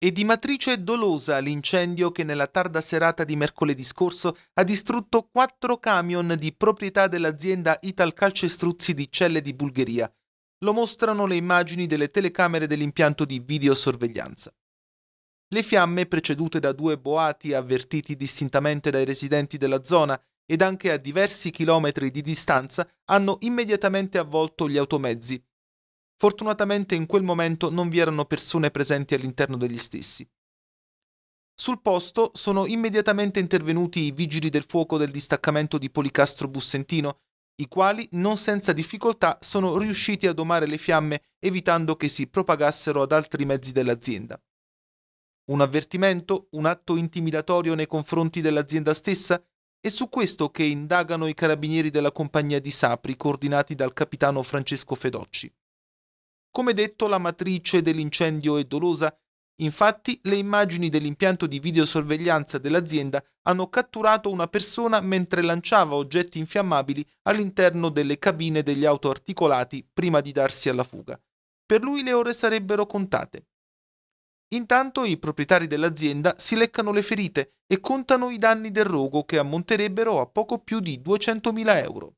E di matrice dolosa l'incendio che nella tarda serata di mercoledì scorso ha distrutto quattro camion di proprietà dell'azienda Ital Calcestruzzi di Celle di Bulgaria. Lo mostrano le immagini delle telecamere dell'impianto di videosorveglianza. Le fiamme, precedute da due boati avvertiti distintamente dai residenti della zona ed anche a diversi chilometri di distanza, hanno immediatamente avvolto gli automezzi, Fortunatamente in quel momento non vi erano persone presenti all'interno degli stessi. Sul posto sono immediatamente intervenuti i vigili del fuoco del distaccamento di Policastro Bussentino, i quali non senza difficoltà sono riusciti a domare le fiamme evitando che si propagassero ad altri mezzi dell'azienda. Un avvertimento, un atto intimidatorio nei confronti dell'azienda stessa, è su questo che indagano i carabinieri della compagnia di Sapri coordinati dal capitano Francesco Fedocci. Come detto, la matrice dell'incendio è dolosa. Infatti, le immagini dell'impianto di videosorveglianza dell'azienda hanno catturato una persona mentre lanciava oggetti infiammabili all'interno delle cabine degli auto articolati prima di darsi alla fuga. Per lui le ore sarebbero contate. Intanto i proprietari dell'azienda si leccano le ferite e contano i danni del rogo che ammonterebbero a poco più di 200.000 euro.